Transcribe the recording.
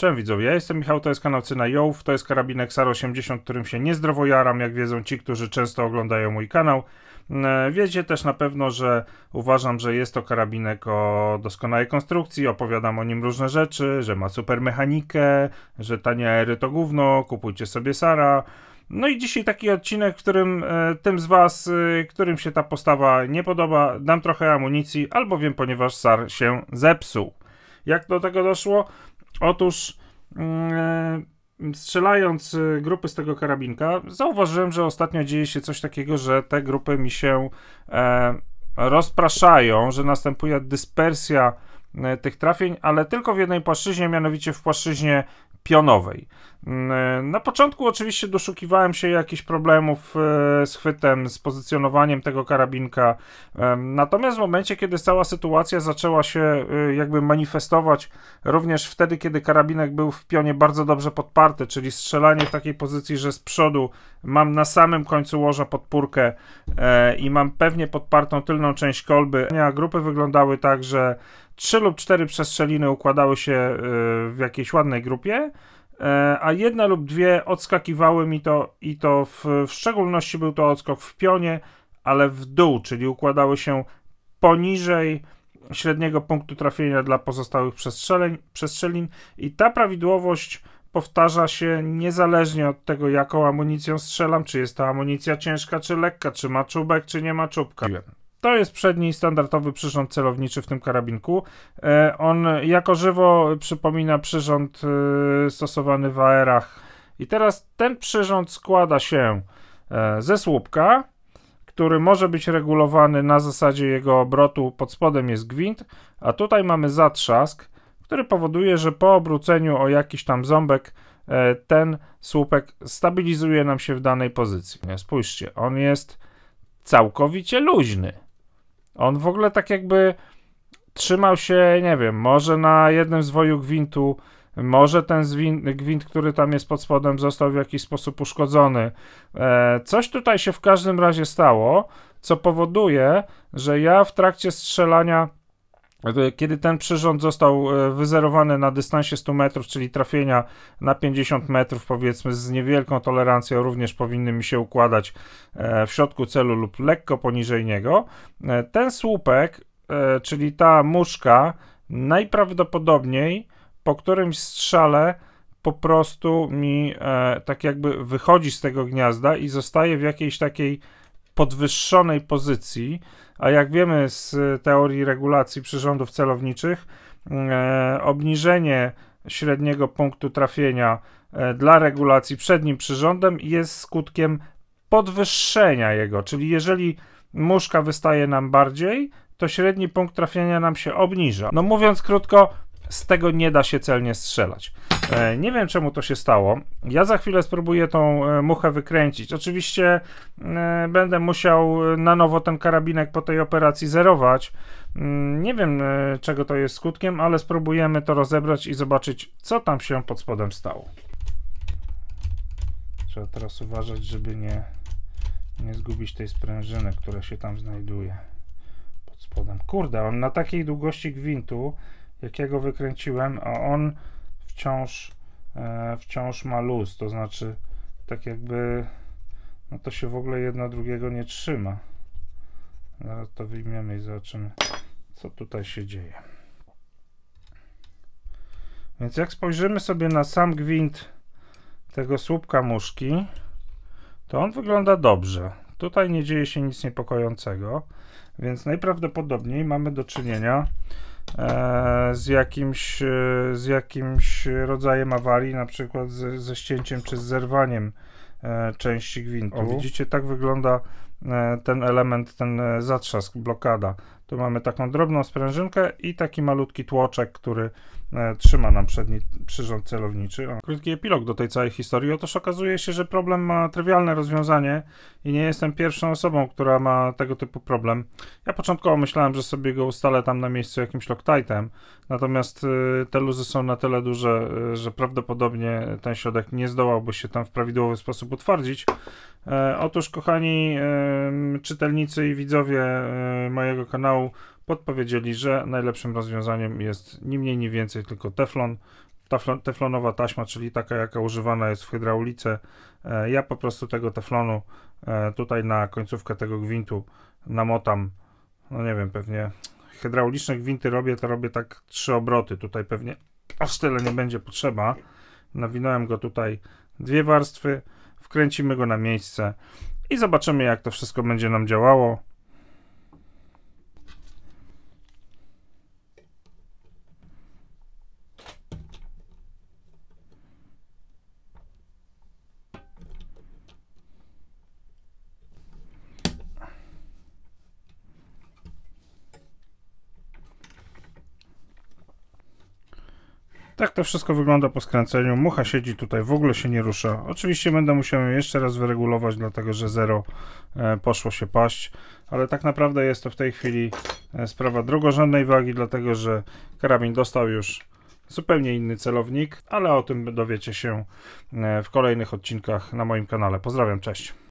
Cześć widzowie, ja jestem Michał, to jest kanał Cyna Jołów, to jest karabinek SAR-80, którym się niezdrowo jaram, jak wiedzą ci, którzy często oglądają mój kanał. Mm, e, wiecie też na pewno, że uważam, że jest to karabinek o doskonałej konstrukcji, opowiadam o nim różne rzeczy, że ma super mechanikę, że tanie ery to gówno, kupujcie sobie Sara. No i dzisiaj taki odcinek, w którym e, tym z Was, e, którym się ta postawa nie podoba, dam trochę amunicji, albowiem ponieważ Sar się zepsuł. Jak do tego doszło? Otóż mm, e, strzelając e, grupy z tego karabinka, zauważyłem, że ostatnio dzieje się coś takiego, że te grupy mi się e, rozpraszają, że następuje dyspersja tych trafień, ale tylko w jednej płaszczyźnie, mianowicie w płaszczyźnie pionowej. Mm, e, na początku oczywiście doszukiwałem się jakichś problemów e, z chwytem, z pozycjonowaniem tego karabinka. Natomiast w momencie, kiedy cała sytuacja zaczęła się e, jakby manifestować, również wtedy, kiedy karabinek był w pionie bardzo dobrze podparty, czyli strzelanie w takiej pozycji, że z przodu mam na samym końcu łoża podpórkę i mam pewnie podpartą tylną część kolby. Grupy wyglądały tak, że trzy lub cztery przestrzeliny układały się e, w jakiejś ładnej grupie, e, a jedna lub dwie odskakiwały mi to i to w, w szczególności był to odskok w pionie, ale w dół, czyli układały się poniżej średniego punktu trafienia dla pozostałych przestrzeleń, przestrzelin i ta prawidłowość powtarza się niezależnie od tego, jaką amunicją strzelam, czy jest ta amunicja ciężka, czy lekka, czy ma czubek, czy nie ma czubka. To jest przedni standardowy przyrząd celowniczy w tym karabinku. E, on jako żywo przypomina przyrząd e, stosowany w AR-ach. I teraz ten przyrząd składa się e, ze słupka, który może być regulowany na zasadzie jego obrotu. Pod spodem jest gwint, a tutaj mamy zatrzask, który powoduje, że po obróceniu o jakiś tam ząbek ten słupek stabilizuje nam się w danej pozycji. Spójrzcie, on jest całkowicie luźny. On w ogóle tak jakby trzymał się, nie wiem, może na jednym zwoju gwintu, może ten zwin, gwint, który tam jest pod spodem, został w jakiś sposób uszkodzony. E, coś tutaj się w każdym razie stało, co powoduje, że ja w trakcie strzelania E, kiedy ten przyrząd został e, wyzerowany na dystansie 100 metrów, czyli trafienia na 50 metrów, powiedzmy z niewielką tolerancją, również powinny mi się układać e, w środku celu lub lekko poniżej niego, ten słupek, czyli ta muszka, najprawdopodobniej po którymś strzale po prostu mi tak jakby wychodzi z tego gniazda i zostaje w jakiejś takiej podwyższonej pozycji, a jak wiemy z teorii regulacji przyrządów celowniczych, e, obniżenie średniego punktu trafienia e, dla regulacji przednim przyrządem jest skutkiem podwyższenia jego, czyli jeżeli muszka wystaje nam bardziej, to średni punkt trafienia nam się obniża. No mówiąc krótko, z tego nie da się celnie strzelać. E, nie wiem czemu to się stało. Ja za chwilę spróbuję tą e, muchę wykręcić. Oczywiście e, będę musiał na nowo ten karabinek po tej operacji zerować. Mm, nie wiem czego to jest skutkiem, ale spróbujemy to rozebrać i zobaczyć co tam się pod spodem stało. Trzeba teraz uważać, żeby nie, nie zgubić tej sprężyny, która się tam znajduje pod spodem. Kurde, on na takiej długości gwintu jakiego wykręciłem, a on wciąż, e, wciąż ma luz, to znaczy tak jakby no to się w ogóle jedno drugiego nie trzyma. Zaraz to wyjmiemy i zobaczymy, co tutaj się dzieje. Więc jak spojrzymy sobie na sam gwint tego słupka muszki, to on wygląda dobrze. Tutaj nie dzieje się nic niepokojącego, więc najprawdopodobniej mamy do czynienia E, z jakimś, e, z jakimś rodzajem awarii, na przykład ze, ze ścięciem czy z zerwaniem e, części gwintu. O, widzicie, tak wygląda ten element, ten zatrzask, blokada. Tu mamy taką drobną sprężynkę i taki malutki tłoczek, który e, trzyma nam przedni przyrząd celowniczy. O. Krótki epilog do tej całej historii. Otóż okazuje się, że problem ma trywialne rozwiązanie i nie jestem pierwszą osobą, która ma tego typu problem. Ja początkowo myślałem, że sobie go ustalę tam na miejscu jakimś loktajtem. natomiast e, te luzy są na tyle duże, e, że prawdopodobnie ten środek nie zdołałby się tam w prawidłowy sposób utwardzić. Otóż, kochani czytelnicy i widzowie mojego kanału, podpowiedzieli, że najlepszym rozwiązaniem jest ni mniej, ni więcej tylko teflon. Teflon, teflonowa taśma, czyli taka jaka używana jest w hydraulice. E, ja po prostu tego teflonu e, tutaj na końcówkę tego gwintu namotam, no nie wiem, pewnie hydrauliczne gwinty robię, to robię tak trzy obroty. Tutaj pewnie aż tyle nie będzie potrzeba. Nawinąłem go tutaj dwie warstwy, wkręcimy go na miejsce i zobaczymy jak to wszystko będzie nam działało. Tak to wszystko wygląda po skręceniu. Mucha siedzi tutaj, w ogóle się nie rusza. Oczywiście będę musiał ją jeszcze raz wyregulować, dlatego że zero e, poszło się paść. Ale tak naprawdę jest to w tej chwili e, sprawa drugorzędnej wagi, dlatego że karabin dostał już zupełnie inny celownik, ale o tym dowiecie się e, w kolejnych odcinkach na moim kanale. Pozdrawiam, cześć.